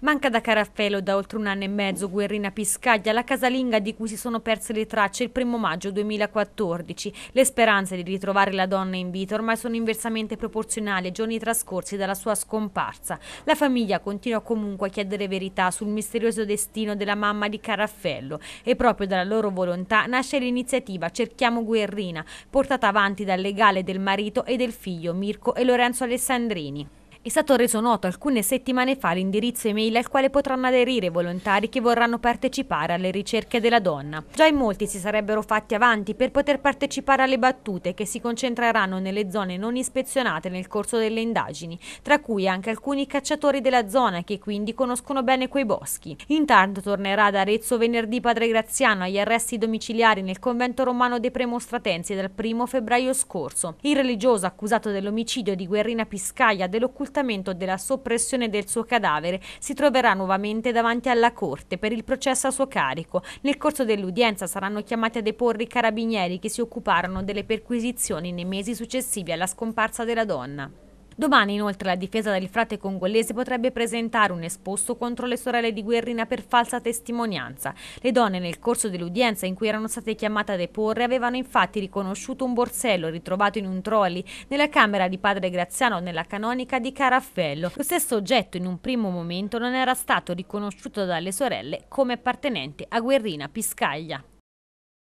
Manca da Caraffello da oltre un anno e mezzo Guerrina Piscaglia, la casalinga di cui si sono perse le tracce il primo maggio 2014. Le speranze di ritrovare la donna in vita ormai sono inversamente proporzionali ai giorni trascorsi dalla sua scomparsa. La famiglia continua comunque a chiedere verità sul misterioso destino della mamma di Caraffello e proprio dalla loro volontà nasce l'iniziativa Cerchiamo Guerrina, portata avanti dal legale del marito e del figlio Mirko e Lorenzo Alessandrini. È stato reso noto alcune settimane fa l'indirizzo email al quale potranno aderire i volontari che vorranno partecipare alle ricerche della donna. Già in molti si sarebbero fatti avanti per poter partecipare alle battute che si concentreranno nelle zone non ispezionate nel corso delle indagini, tra cui anche alcuni cacciatori della zona che quindi conoscono bene quei boschi. Intanto tornerà ad Arezzo venerdì Padre Graziano agli arresti domiciliari nel convento romano dei Premostratensi dal 1 febbraio scorso. Il religioso accusato dell'omicidio di Guerrina Piscaglia dell'occultazione l'accertamento della soppressione del suo cadavere, si troverà nuovamente davanti alla Corte per il processo a suo carico. Nel corso dell'udienza saranno chiamati a deporre i carabinieri che si occuparono delle perquisizioni nei mesi successivi alla scomparsa della donna. Domani inoltre la difesa del frate congolese potrebbe presentare un esposto contro le sorelle di Guerrina per falsa testimonianza. Le donne nel corso dell'udienza in cui erano state chiamate a deporre avevano infatti riconosciuto un borsello ritrovato in un trolley nella camera di padre Graziano nella canonica di Caraffello. Lo stesso oggetto in un primo momento non era stato riconosciuto dalle sorelle come appartenente a Guerrina Piscaglia.